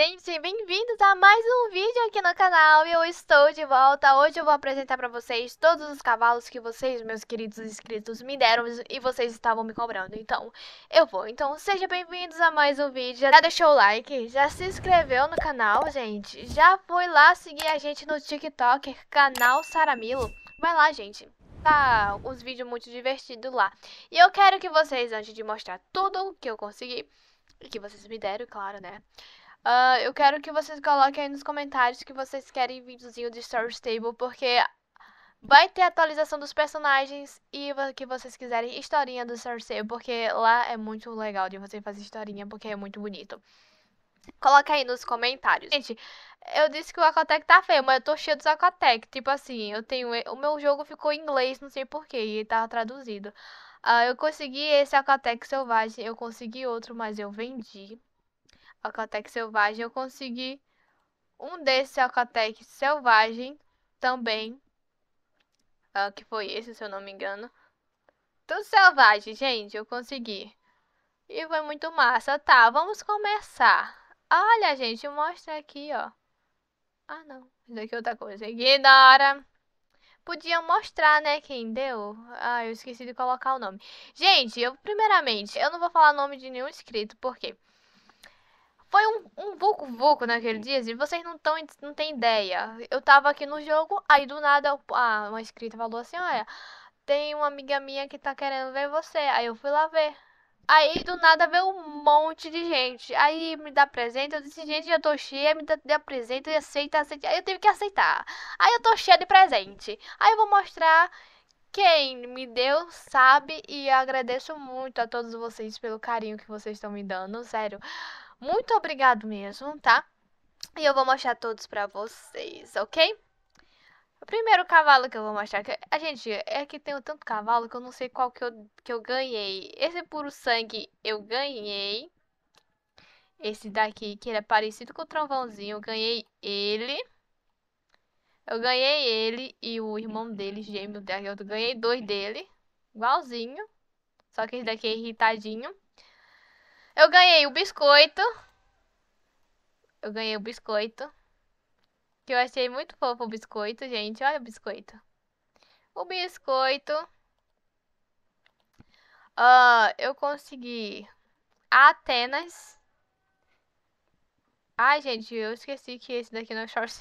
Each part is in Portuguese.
gente, bem-vindos a mais um vídeo aqui no canal eu estou de volta. Hoje eu vou apresentar pra vocês todos os cavalos que vocês, meus queridos inscritos, me deram e vocês estavam me cobrando. Então, eu vou. Então, sejam bem-vindos a mais um vídeo. Já deixou o like? Já se inscreveu no canal, gente? Já foi lá seguir a gente no TikTok, canal Saramilo? Vai lá, gente tá uns vídeos muito divertidos lá. E eu quero que vocês, antes de mostrar tudo que eu consegui, e que vocês me deram, claro, né? Uh, eu quero que vocês coloquem aí nos comentários que vocês querem vídeozinho de Story Stable, porque vai ter atualização dos personagens e que vocês quiserem historinha do Story Stable, porque lá é muito legal de você fazer historinha, porque é muito bonito. Coloca aí nos comentários. Gente, eu disse que o Aquatec tá feio, mas eu tô cheio dos Aquatec. Tipo assim, eu tenho. O meu jogo ficou em inglês, não sei porquê, e tava traduzido. Uh, eu consegui esse Aquatec selvagem, eu consegui outro, mas eu vendi alcateque selvagem, eu consegui um desse Alcatec selvagem também, uh, que foi esse, se eu não me engano. Tudo selvagem, gente, eu consegui. E foi muito massa. Tá, vamos começar. Olha, gente, mostra aqui, ó. Ah, não. Isso daqui é outra coisa. Ignora. Podia mostrar, né, quem deu. Ah, eu esqueci de colocar o nome. Gente, eu, primeiramente, eu não vou falar o nome de nenhum inscrito, porque foi um, um vulco vulco naquele dia, e assim, vocês não, tão, não têm ideia. Eu tava aqui no jogo, aí do nada ah uma escrita falou assim, olha, tem uma amiga minha que tá querendo ver você. Aí eu fui lá ver. Aí do nada veio um monte de gente. Aí me dá presente, eu disse, gente, eu tô cheia, me dá, dá presente, aceita, aceita. Aí eu tive que aceitar. Aí eu tô cheia de presente. Aí eu vou mostrar quem me deu sabe e agradeço muito a todos vocês pelo carinho que vocês estão me dando, sério. Muito obrigado mesmo, tá? E eu vou mostrar todos pra vocês, ok? O primeiro cavalo que eu vou mostrar aqui... A gente, é que tem tanto cavalo que eu não sei qual que eu, que eu ganhei. Esse puro sangue eu ganhei. Esse daqui, que ele é parecido com o trovãozinho, eu ganhei ele. Eu ganhei ele e o irmão dele, gêmeo dele. Eu ganhei dois dele, igualzinho. Só que esse daqui é irritadinho. Eu ganhei o biscoito. Eu ganhei o biscoito. Que eu achei muito fofo o biscoito, gente. Olha o biscoito. O biscoito. Uh, eu consegui Atenas. Ai, gente, eu esqueci que esse daqui não é Short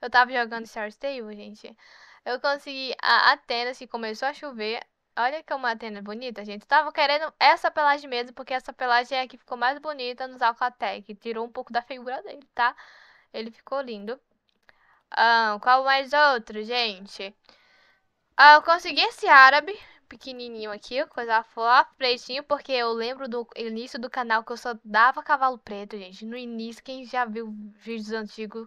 Eu tava jogando Short Table, gente. Eu consegui a Atenas, que começou a chover. Olha que é uma tenda bonita, gente. Tava querendo essa pelagem mesmo, porque essa pelagem é a que ficou mais bonita nos Alcatec. Tirou um pouco da figura dele, tá? Ele ficou lindo. Ah, qual mais outro, gente? Ah, eu consegui esse árabe pequenininho aqui, coisa fofa, pretinho, porque eu lembro do início do canal que eu só dava cavalo preto, gente. No início, quem já viu vídeos antigos,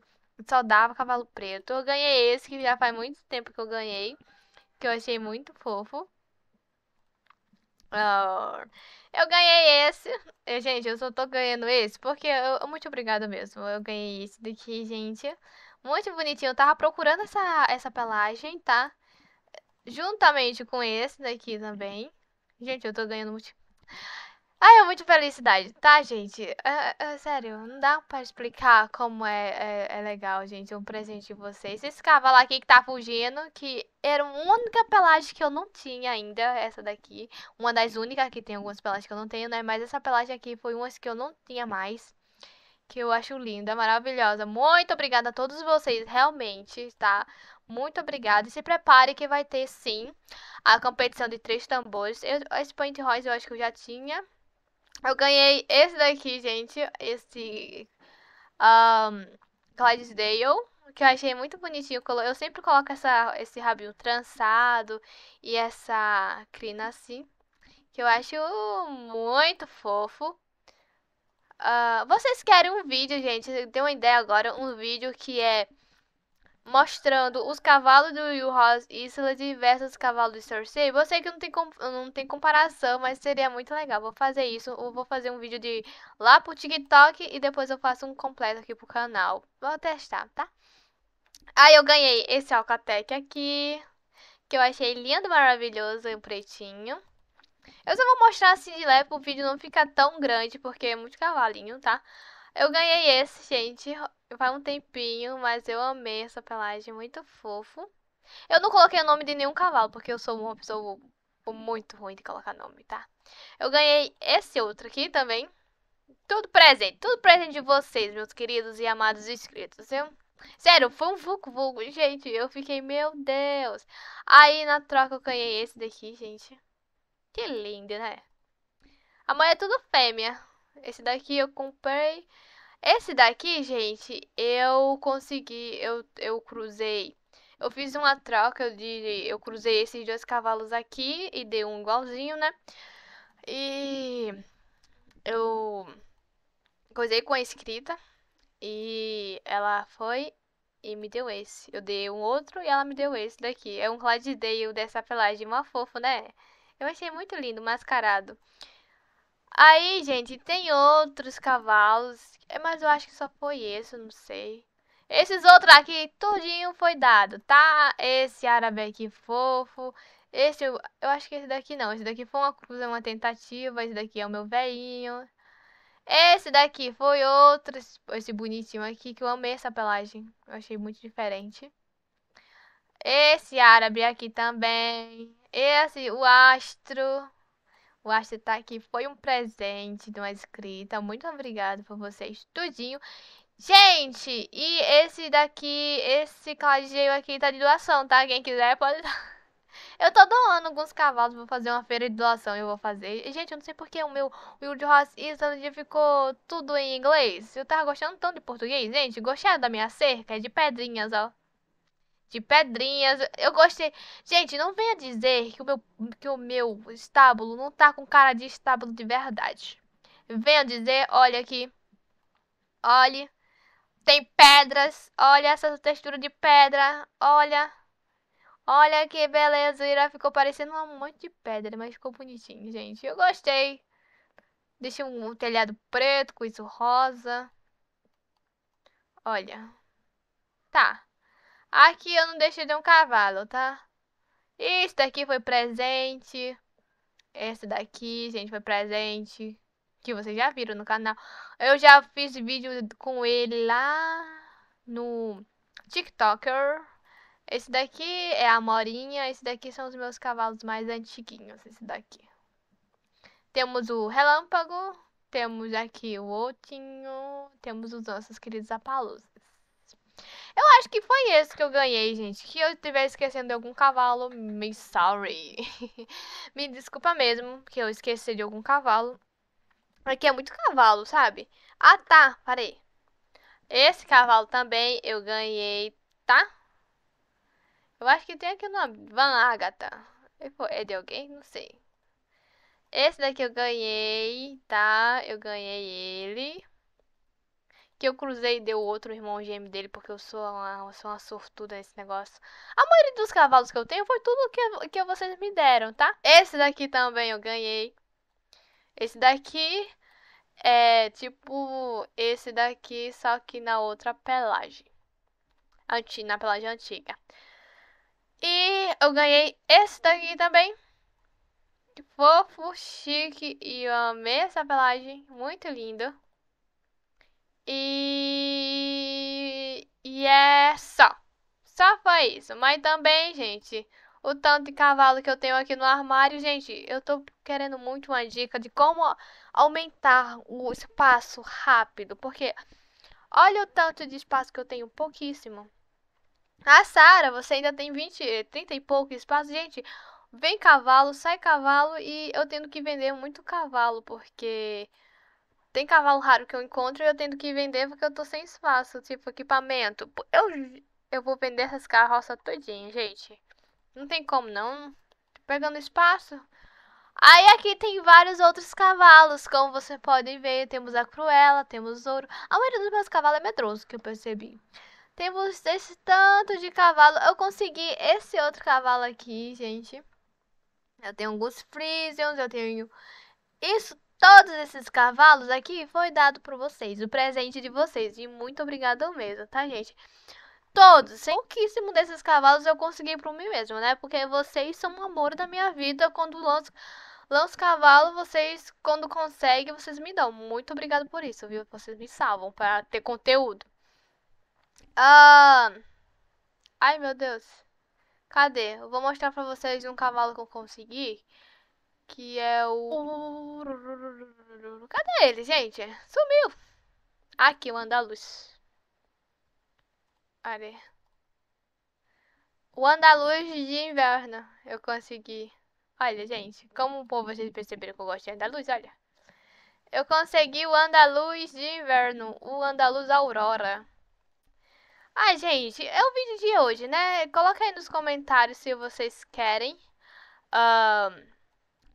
só dava cavalo preto. Eu ganhei esse, que já faz muito tempo que eu ganhei, que eu achei muito fofo. Ah, eu ganhei esse. Eu, é, gente, eu só tô ganhando esse porque eu. Muito obrigada mesmo. Eu ganhei esse daqui, gente. Muito bonitinho. Eu tava procurando essa, essa pelagem, tá? Juntamente com esse daqui também. Gente, eu tô ganhando muito. Ai, ah, é muita felicidade, tá, gente? É, é, é, sério, não dá pra explicar como é, é, é legal, gente, um presente de vocês. Esse cavalo aqui que tá fugindo, que era a única pelagem que eu não tinha ainda, essa daqui. Uma das únicas que tem algumas pelagens que eu não tenho, né? Mas essa pelagem aqui foi uma que eu não tinha mais que eu acho linda, maravilhosa. Muito obrigada a todos vocês, realmente, tá? Muito obrigada. E se prepare que vai ter, sim, a competição de três tambores. Eu, esse Point Rose eu acho que eu já tinha eu ganhei esse daqui, gente. Esse um, Clydesdale. Que eu achei muito bonitinho. Eu sempre coloco essa, esse rabinho trançado e essa crina assim. Que eu acho muito fofo. Uh, vocês querem um vídeo, gente? Deu uma ideia agora. Um vídeo que é mostrando os cavalos do Will Ross Island versus os cavalos de Cersei. Eu sei que não tem, não tem comparação, mas seria muito legal. Vou fazer isso. Eu vou fazer um vídeo de lá pro TikTok e depois eu faço um completo aqui pro canal. Vou testar, tá? Aí eu ganhei esse Alcatec aqui, que eu achei lindo, maravilhoso, em pretinho. Eu só vou mostrar assim de leve pro vídeo não ficar tão grande, porque é muito cavalinho, tá? Eu ganhei esse, gente. Faz um tempinho, mas eu amei essa pelagem, muito fofo. Eu não coloquei o nome de nenhum cavalo, porque eu sou uma pessoa muito ruim de colocar nome, tá? Eu ganhei esse outro aqui também. Tudo presente, tudo presente de vocês, meus queridos e amados inscritos, viu? Sério, foi um vulco vulgo, gente. Eu fiquei, meu Deus. Aí na troca eu ganhei esse daqui, gente. Que lindo, né? Amanhã é tudo fêmea. Esse daqui eu comprei. Esse daqui, gente, eu consegui, eu, eu cruzei. Eu fiz uma troca de. Eu cruzei esses dois cavalos aqui e dei um igualzinho, né? E eu coisei com a escrita e ela foi e me deu esse. Eu dei um outro e ela me deu esse daqui. É um Clydesdale dessa pelagem, uma fofo, né? Eu achei muito lindo, mascarado. Aí, gente, tem outros cavalos, mas eu acho que só foi esse, não sei. Esses outros aqui, tudinho foi dado, tá? Esse árabe aqui fofo, esse, eu, eu acho que esse daqui não, esse daqui foi uma é uma tentativa, esse daqui é o meu velhinho. Esse daqui foi outro, esse bonitinho aqui, que eu amei essa pelagem, eu achei muito diferente. Esse árabe aqui também, esse, o astro, o que tá aqui, foi um presente de uma escrita. Muito obrigada por vocês, tudinho. Gente, e esse daqui, esse clageio aqui tá de doação, tá? Quem quiser pode Eu tô doando alguns cavalos, vou fazer uma feira de doação, eu vou fazer. Gente, eu não sei porque o meu Will de Ross dia ficou tudo em inglês. Eu tava gostando tanto de português, gente. Gostaram da minha cerca? É de pedrinhas, ó de pedrinhas. Eu gostei. Gente, não venha dizer que o meu, que o meu estábulo não tá com cara de estábulo de verdade. Venha dizer, olha aqui. Olha. Tem pedras. Olha essa textura de pedra. Olha. Olha que beleza. Ira ficou parecendo um monte de pedra, mas ficou bonitinho, gente. Eu gostei. Deixei um telhado preto com isso rosa. Olha. Tá. Aqui eu não deixei de um cavalo, tá? Esse daqui foi presente. Esse daqui, gente, foi presente. Que vocês já viram no canal. Eu já fiz vídeo com ele lá no TikToker. Esse daqui é a Morinha. Esse daqui são os meus cavalos mais antiguinhos. Esse daqui. Temos o Relâmpago. Temos aqui o Otinho. Temos os nossos queridos Apaluzes. Eu acho que foi esse que eu ganhei, gente. Que eu estiver esquecendo de algum cavalo. Me sorry. me desculpa mesmo que eu esqueci de algum cavalo. Aqui é muito cavalo, sabe? Ah, tá. Parei. Esse cavalo também eu ganhei, tá? Eu acho que tem aqui o nome. Van Agatha. É, é de alguém? Não sei. Esse daqui eu ganhei, tá? Eu ganhei ele que eu cruzei e deu outro irmão gêmeo dele, porque eu sou uma, sou uma sortuda nesse negócio. A maioria dos cavalos que eu tenho foi tudo que, que vocês me deram, tá? Esse daqui também eu ganhei. Esse daqui é tipo esse daqui, só que na outra pelagem. Anti, na pelagem antiga. E eu ganhei esse daqui também. Fofo, chique e eu amei essa pelagem. Muito lindo. E, e é só. Só foi isso. Mas também, gente, o tanto de cavalo que eu tenho aqui no armário, gente, eu tô querendo muito uma dica de como aumentar o espaço rápido. Porque olha o tanto de espaço que eu tenho, pouquíssimo. A Sara, você ainda tem 20, 30 eh, e pouco espaço. Gente, vem cavalo, sai cavalo e eu tendo que vender muito cavalo, porque tem cavalo raro que eu encontro e eu tendo que vender porque eu tô sem espaço, tipo, equipamento. Eu, eu vou vender essas carroças todinha, gente. Não tem como não. Tô pegando espaço. Aí aqui tem vários outros cavalos, como vocês podem ver. Temos a Cruella, temos Ouro. A maioria dos meus cavalos é medroso, que eu percebi. Temos esse tanto de cavalo. Eu consegui esse outro cavalo aqui, gente. Eu tenho alguns Frisians, eu tenho... Isso Todos esses cavalos aqui foi dado por vocês, o presente de vocês. E muito obrigada mesmo, tá, gente? Todos, sem pouquíssimo desses cavalos eu consegui para mim mesmo, né? Porque vocês são o um amor da minha vida. Quando lanço, lanço cavalo, vocês, quando conseguem, vocês me dão. Muito obrigada por isso, viu? Vocês me salvam para ter conteúdo. Ah... Ai, meu Deus. Cadê? Eu vou mostrar para vocês um cavalo que eu consegui. Que é o. Cadê ele, gente? Sumiu! Aqui, o Andaluz. Olha. O Andaluz de inverno. Eu consegui. Olha, gente, como povo vocês perceberam que eu gosto de Andaluz, olha. Eu consegui o Andaluz de inverno, o Andaluz Aurora. Ah, gente, é o vídeo de hoje, né? Coloca aí nos comentários se vocês querem. Uh,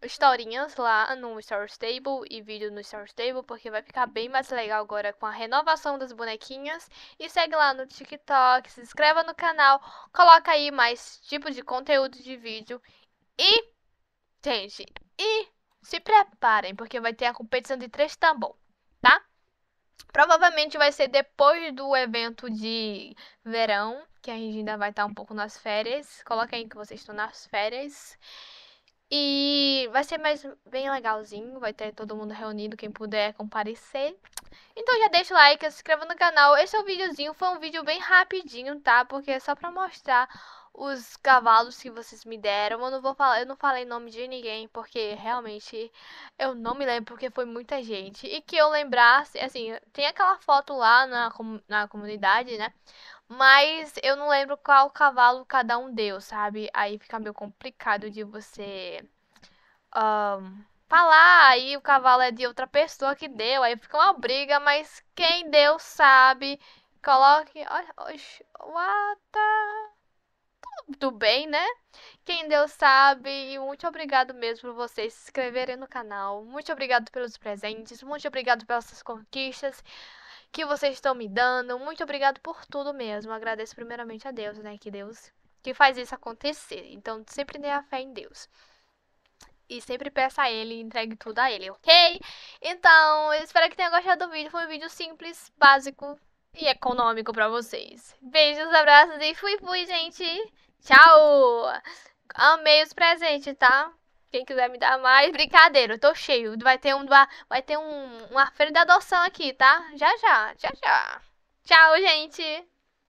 historinhas lá no Star Stable e vídeo no Star Stable, porque vai ficar bem mais legal agora com a renovação das bonequinhas. E segue lá no TikTok, se inscreva no canal, coloca aí mais tipo de conteúdo de vídeo. E, gente, e se preparem, porque vai ter a competição de três tambor, tá? Provavelmente vai ser depois do evento de verão, que a gente ainda vai estar um pouco nas férias. Coloca aí que vocês estão nas férias. E vai ser mais bem legalzinho, vai ter todo mundo reunido, quem puder comparecer. Então já deixa o like, se inscreva no canal. Esse é o videozinho, foi um vídeo bem rapidinho, tá? Porque é só pra mostrar os cavalos que vocês me deram. Eu não vou falar, eu não falei nome de ninguém, porque realmente eu não me lembro porque foi muita gente. E que eu lembrasse, assim, tem aquela foto lá na, na comunidade, né? Mas eu não lembro qual cavalo cada um deu, sabe? Aí fica meio complicado de você um, falar. Aí o cavalo é de outra pessoa que deu. Aí fica uma briga, mas quem deu sabe. Coloque. What Tudo bem, né? Quem deu sabe. E muito obrigado mesmo por vocês se inscreverem no canal. Muito obrigado pelos presentes. Muito obrigado pelas conquistas que vocês estão me dando. Muito obrigado por tudo mesmo. Agradeço primeiramente a Deus, né? Que Deus que faz isso acontecer. Então, sempre dê a fé em Deus. E sempre peça a ele, entregue tudo a ele, ok? Então, eu espero que tenham gostado do vídeo. Foi um vídeo simples, básico e econômico para vocês. Beijos, abraços e fui, fui, gente! Tchau! Amei os presentes, tá? Quem quiser me dar mais, brincadeira, eu tô cheio. Vai ter, um, vai ter um, uma feira de adoção aqui, tá? Já, já, já, já. Tchau, gente!